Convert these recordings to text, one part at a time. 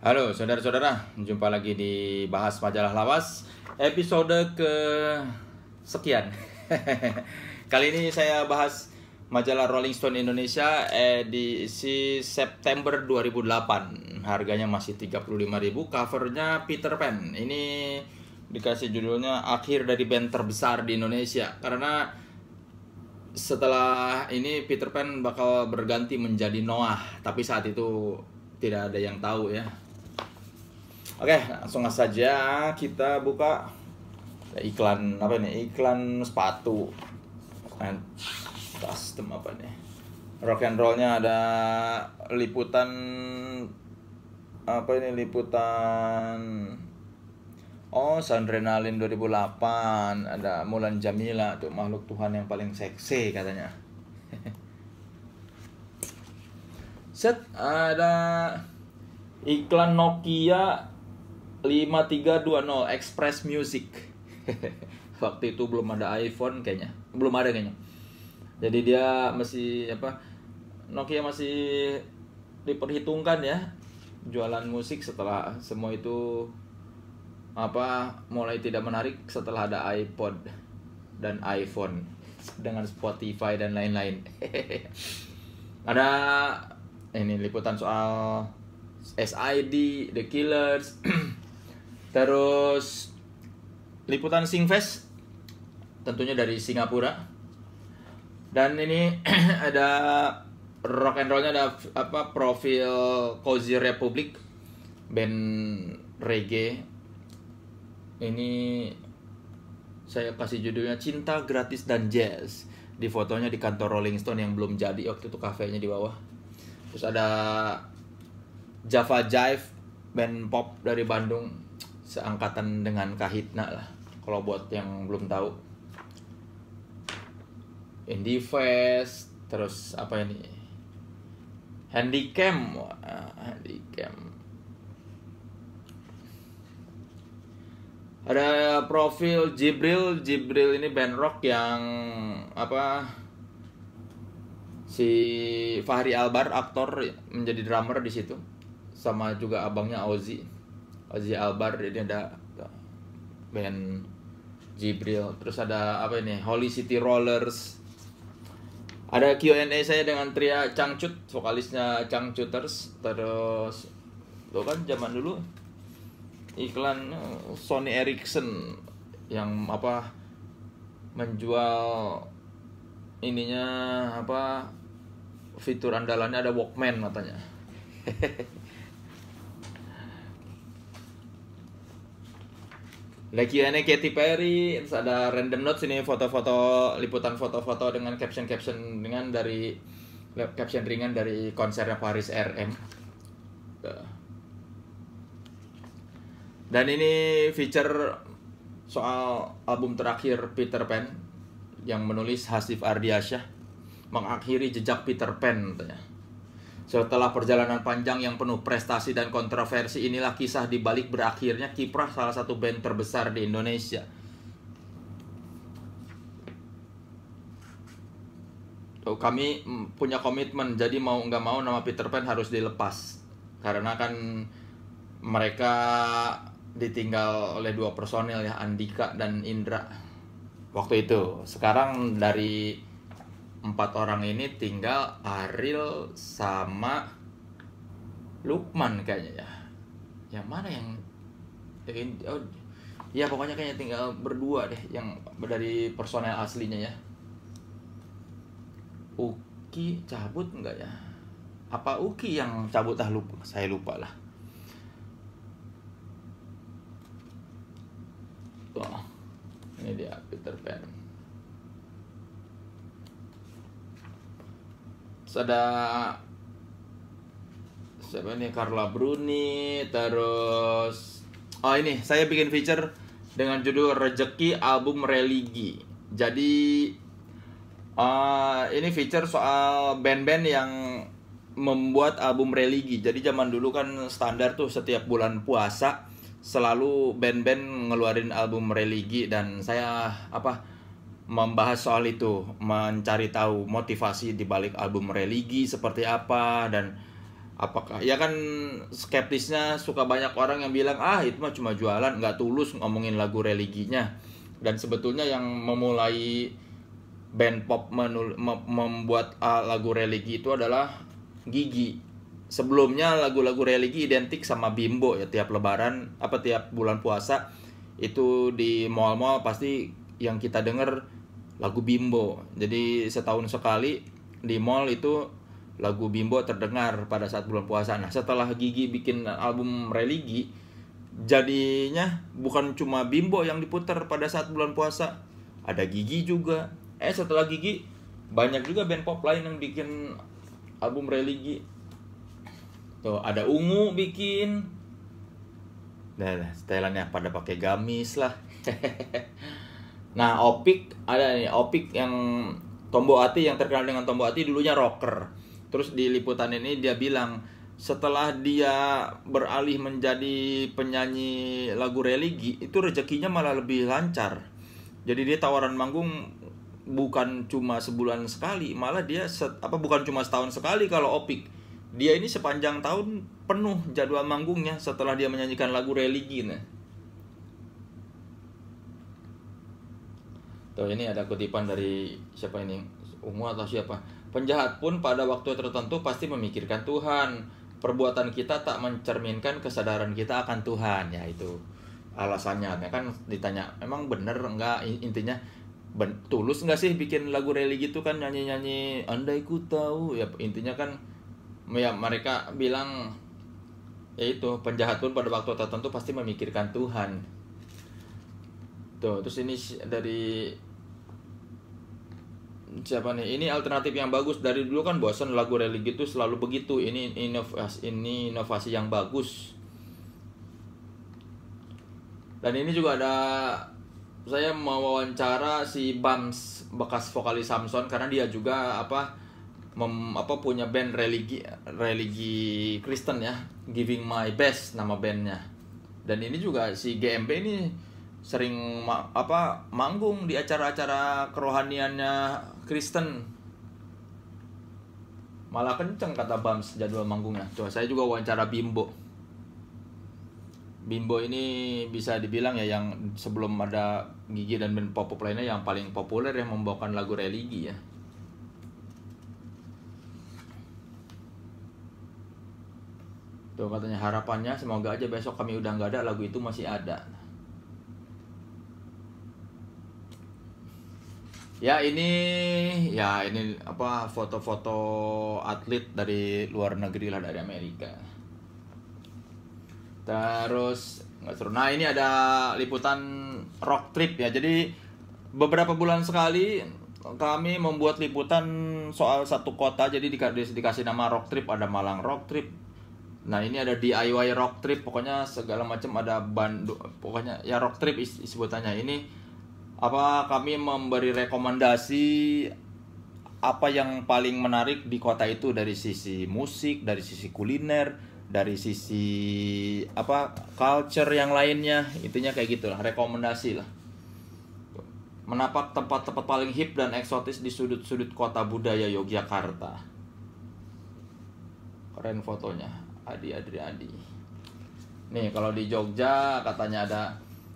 Halo saudara-saudara, jumpa lagi di Bahas Majalah Lawas episode ke sekian. Kali ini saya bahas majalah Rolling Stone Indonesia edisi September 2008. Harganya masih 35.000, covernya Peter Pan. Ini dikasih judulnya akhir dari band terbesar di Indonesia karena setelah ini Peter Pan bakal berganti menjadi Noah, tapi saat itu tidak ada yang tahu ya Oke, langsung saja kita buka ya, iklan apa ini? Iklan sepatu. And nah, custom apa nih? Rock and rollnya ada liputan apa ini liputan Oh, Sandrenalin 2008 ada Mulan Jamila tuh makhluk Tuhan yang paling seksi katanya. Set ada iklan Nokia 5320 Express Music. Waktu itu belum ada iPhone kayaknya. Belum ada kayaknya. Jadi dia masih apa? Nokia masih diperhitungkan ya jualan musik setelah semua itu apa mulai tidak menarik setelah ada iPod dan iPhone dengan Spotify dan lain-lain. ada ini liputan soal SID, The Killers, Terus liputan Singfest tentunya dari Singapura. Dan ini ada rock and rollnya ada apa profil Cozy Republic band reggae. Ini saya kasih judulnya Cinta Gratis dan Jazz. Di fotonya di kantor Rolling Stone yang belum jadi waktu itu kafenya di bawah. Terus ada Java Jive band pop dari Bandung seangkatan dengan Kahitna lah kalau buat yang belum tahu fest terus apa ini Handycam uh, Handycam ada profil Jibril Jibril ini band rock yang apa si Fahri Albar aktor menjadi drummer di situ sama juga abangnya Ozzy Ozzy Albar ini ada band Jibril terus ada apa ini Holy City Rollers ada Q&A saya dengan Tria Cangcut vokalisnya Cangcuters terus lo kan zaman dulu iklan Sony Ericsson yang apa menjual ininya apa fitur andalannya ada Walkman katanya Lagi Legiannya Katy Perry, terus ada random notes ini foto-foto liputan foto-foto dengan caption-caption dengan dari caption ringan dari konsernya Paris RM. Dan ini feature soal album terakhir Peter Pan yang menulis Hasif Ardiasyah mengakhiri jejak Peter Pan katanya. Setelah perjalanan panjang yang penuh prestasi dan kontroversi, inilah kisah di balik berakhirnya kiprah salah satu band terbesar di Indonesia. Tuh, kami mm, punya komitmen, jadi mau nggak mau nama Peter Pan harus dilepas karena kan mereka ditinggal oleh dua personil ya Andika dan Indra waktu itu. Sekarang dari empat orang ini tinggal Aril sama Lukman kayaknya ya yang mana yang oh, ya pokoknya kayaknya tinggal berdua deh yang dari personel aslinya ya Uki cabut enggak ya apa Uki yang cabut ah lupa saya lupa lah oh, ini dia Peter Pan Terus ada siapa ini Carla Bruni terus oh ini saya bikin feature dengan judul Rejeki Album Religi. Jadi uh, ini feature soal band-band yang membuat album religi. Jadi zaman dulu kan standar tuh setiap bulan puasa selalu band-band ngeluarin album religi dan saya apa membahas soal itu, mencari tahu motivasi di balik album religi seperti apa dan apakah ya kan skeptisnya suka banyak orang yang bilang ah itu mah cuma jualan nggak tulus ngomongin lagu religinya dan sebetulnya yang memulai band pop menul membuat uh, lagu religi itu adalah Gigi sebelumnya lagu-lagu religi identik sama bimbo ya tiap lebaran apa tiap bulan puasa itu di mall-mall pasti yang kita dengar lagu bimbo jadi setahun sekali di mall itu lagu bimbo terdengar pada saat bulan puasa nah setelah gigi bikin album religi jadinya bukan cuma bimbo yang diputar pada saat bulan puasa ada gigi juga eh setelah gigi banyak juga band pop lain yang bikin album religi tuh ada ungu bikin Nah, nah stylenya pada pakai gamis lah. Nah, Opik ada nih, Opik yang Tombo Ati yang terkenal dengan Tombo Ati dulunya rocker. Terus di liputan ini dia bilang setelah dia beralih menjadi penyanyi lagu religi itu rezekinya malah lebih lancar. Jadi dia tawaran manggung bukan cuma sebulan sekali, malah dia set, apa bukan cuma setahun sekali kalau Opik. Dia ini sepanjang tahun penuh jadwal manggungnya setelah dia menyanyikan lagu religi nah. Tuh ini ada kutipan dari siapa ini? Ungu atau siapa? Penjahat pun pada waktu tertentu pasti memikirkan Tuhan. Perbuatan kita tak mencerminkan kesadaran kita akan Tuhan, ya itu alasannya. Ya kan ditanya, emang bener enggak intinya ben, tulus nggak sih bikin lagu religi itu kan nyanyi-nyanyi andai ku tahu ya intinya kan ya mereka bilang ya itu penjahat pun pada waktu tertentu pasti memikirkan Tuhan Tuh, terus ini dari siapa nih ini alternatif yang bagus dari dulu kan bosan lagu religi itu selalu begitu ini inovasi ini inovasi yang bagus dan ini juga ada saya mau wawancara si Bams bekas vokalis Samson karena dia juga apa mem, apa punya band religi religi Kristen ya Giving My Best nama bandnya dan ini juga si GMB ini sering apa manggung di acara-acara kerohaniannya Kristen malah kenceng kata Bams jadwal manggungnya. Coba saya juga wawancara Bimbo. Bimbo ini bisa dibilang ya yang sebelum ada Gigi dan band pop lainnya yang paling populer yang membawakan lagu religi ya. Tuh katanya harapannya semoga aja besok kami udah nggak ada lagu itu masih ada. Ya ini ya ini apa foto-foto atlet dari luar negeri lah dari Amerika. Terus nggak seru. Nah ini ada liputan rock trip ya. Jadi beberapa bulan sekali kami membuat liputan soal satu kota. Jadi di, di, dikasih nama rock trip ada Malang rock trip. Nah ini ada DIY rock trip. Pokoknya segala macam ada Bandung. Pokoknya ya rock trip is, sebutannya ini apa kami memberi rekomendasi apa yang paling menarik di kota itu dari sisi musik, dari sisi kuliner, dari sisi apa culture yang lainnya, intinya kayak gitulah, rekomendasi lah. Menapak tempat-tempat paling hip dan eksotis di sudut-sudut kota budaya Yogyakarta. Keren fotonya, Adi Adri Adi. Nih kalau di Jogja katanya ada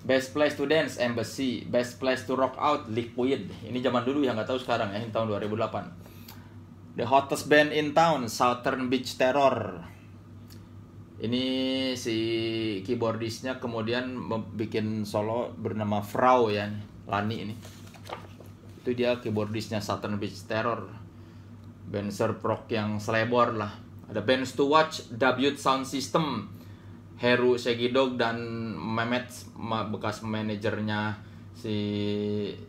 Best Place to Dance Embassy, Best Place to Rock Out Liquid. Ini zaman dulu ya nggak tahu sekarang ya, ini tahun 2008. The Hottest Band in Town Southern Beach Terror. Ini si keyboardisnya kemudian bikin solo bernama Frau ya, Lani ini. Itu dia keyboardisnya Southern Beach Terror. Band surf rock yang selebor lah. Ada Bands to Watch, Debut Sound System, Heru Segidog dan Mehmet bekas manajernya si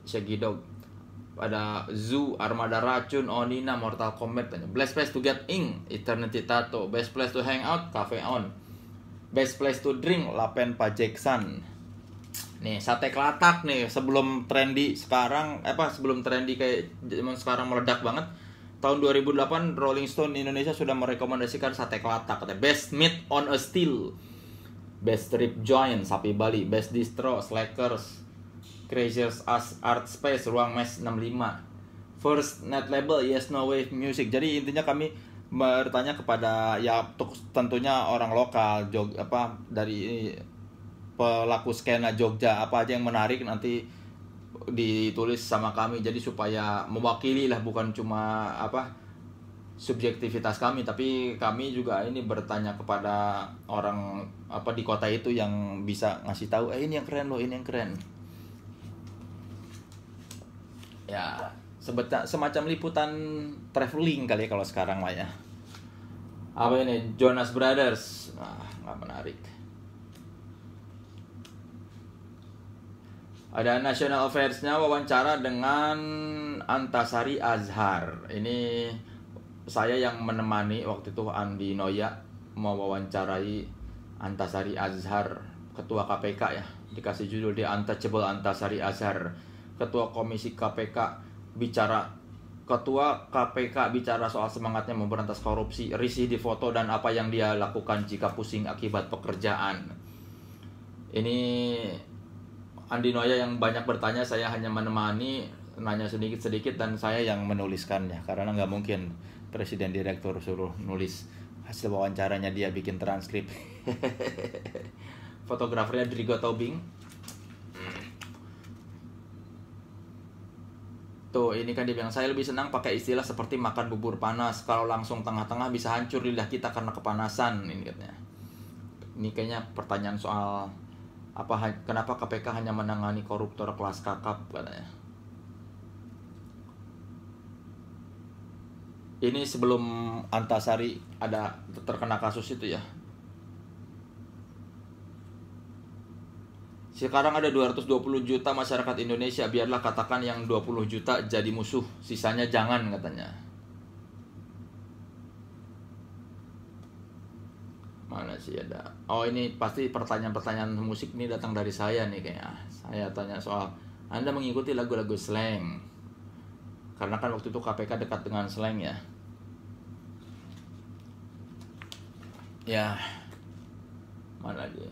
Segidog ada Zoo, Armada Racun, Onina, Mortal Kombat Best place to get ink, Eternity tattoo. Best place to hang out, Cafe On Best place to drink, Lapen Pajeksan Nih, sate kelatak nih sebelum trendy sekarang eh, apa sebelum trendy kayak zaman sekarang meledak banget. Tahun 2008 Rolling Stone Indonesia sudah merekomendasikan sate kelatak the best meat on a steel. Best Trip Joint, Sapi Bali, Best Distro, Slackers, Crazers As Art Space, Ruang Mesh 65, First Net Label, Yes No Wave Music. Jadi intinya kami bertanya kepada ya tentunya orang lokal Jog apa dari pelaku skena Jogja apa aja yang menarik nanti ditulis sama kami jadi supaya mewakili lah bukan cuma apa subjektivitas kami tapi kami juga ini bertanya kepada orang apa di kota itu yang bisa ngasih tahu eh ini yang keren loh ini yang keren ya sebeta, semacam liputan traveling kali ya kalau sekarang lah ya apa ini Jonas Brothers ah nggak menarik ada National Affairs-nya wawancara dengan Antasari Azhar. Ini saya yang menemani waktu itu Andi Noya mau wawancarai Antasari Azhar, ketua KPK ya. Dikasih judul di Untouchable Antasari Azhar. Ketua Komisi KPK bicara Ketua KPK bicara soal semangatnya memberantas korupsi, risih di foto dan apa yang dia lakukan jika pusing akibat pekerjaan. Ini Andi Noya yang banyak bertanya, saya hanya menemani nanya sedikit-sedikit dan saya yang menuliskannya karena nggak mungkin presiden direktur suruh nulis hasil wawancaranya dia bikin transkrip fotografernya Drigo Tobing Tuh, ini kan dia bilang, saya lebih senang pakai istilah seperti makan bubur panas. Kalau langsung tengah-tengah bisa hancur lidah kita karena kepanasan, ini katanya. Ini kayaknya pertanyaan soal apa kenapa KPK hanya menangani koruptor kelas kakap katanya. Ini sebelum Antasari ada terkena kasus itu ya. Sekarang ada 220 juta masyarakat Indonesia, biarlah katakan yang 20 juta jadi musuh, sisanya jangan katanya. Mana sih ada? Oh ini pasti pertanyaan-pertanyaan musik nih datang dari saya nih kayaknya. Saya tanya soal Anda mengikuti lagu-lagu slang. Karena kan waktu itu KPK dekat dengan slang ya. ya mana lagi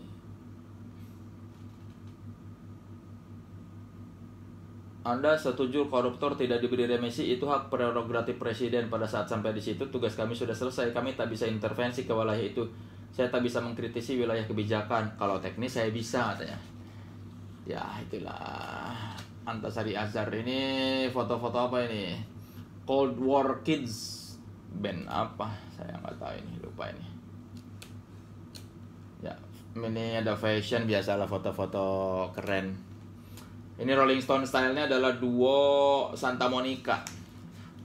Anda setuju koruptor tidak diberi remisi itu hak prerogatif presiden pada saat sampai di situ tugas kami sudah selesai kami tak bisa intervensi ke wilayah itu saya tak bisa mengkritisi wilayah kebijakan kalau teknis saya bisa katanya ya itulah Antasari Azhar ini foto-foto apa ini Cold War Kids band apa saya nggak tahu ini lupa ini Ya, ini ada fashion biasalah foto-foto keren. Ini Rolling Stone stylenya adalah duo Santa Monica.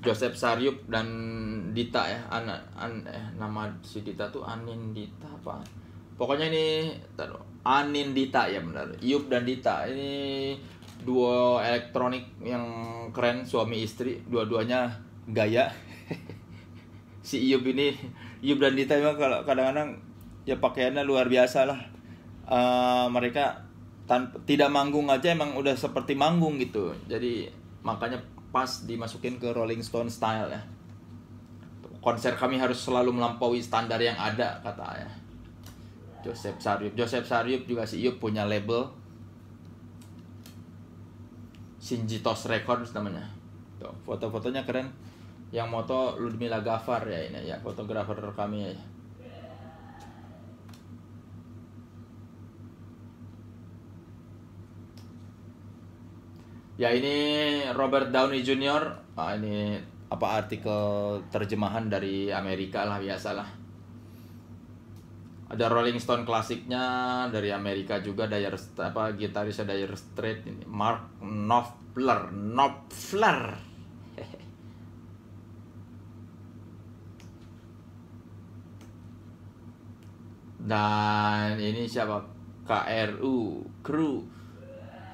Joseph Saryup dan Dita ya, anak an, eh, nama si Dita tuh Anin Dita apa? Pokoknya ini taruh, Anin Dita ya benar. Yup dan Dita ini duo elektronik yang keren suami istri, dua-duanya gaya. si Yup ini, Yup dan Dita memang kalau kadang-kadang ya pakaiannya luar biasa lah uh, mereka tanpa, tidak manggung aja emang udah seperti manggung gitu jadi makanya pas dimasukin ke Rolling Stone style ya konser kami harus selalu melampaui standar yang ada kata ayah. Joseph Saryup Joseph Saryup juga si Iup e punya label Sinjitos Records namanya foto-fotonya keren yang moto Ludmila Gafar ya ini ya fotografer kami ya Ya ini Robert Downey Jr. Ah, ini apa artikel terjemahan dari Amerika lah biasalah. Ada Rolling Stone klasiknya dari Amerika juga Dyer apa gitarisnya Dyer Straight ini Mark Knopfler Knopfler. Dan ini siapa? KRU Crew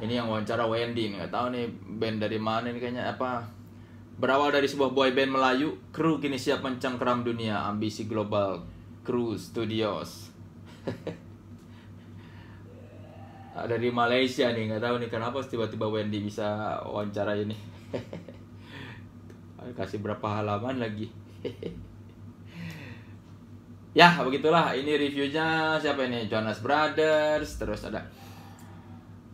ini yang wawancara Wendy nih nggak tahu nih band dari mana ini kayaknya apa berawal dari sebuah boy band Melayu kru kini siap mencengkeram dunia ambisi global kru studios dari Malaysia nih nggak tahu nih kenapa tiba-tiba Wendy bisa wawancara ini kasih berapa halaman lagi ya begitulah ini reviewnya siapa ini Jonas Brothers terus ada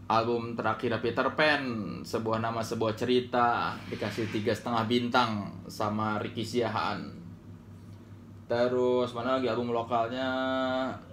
album terakhir Peter Pan sebuah nama sebuah cerita dikasih tiga setengah bintang sama Ricky Siahaan terus mana lagi album lokalnya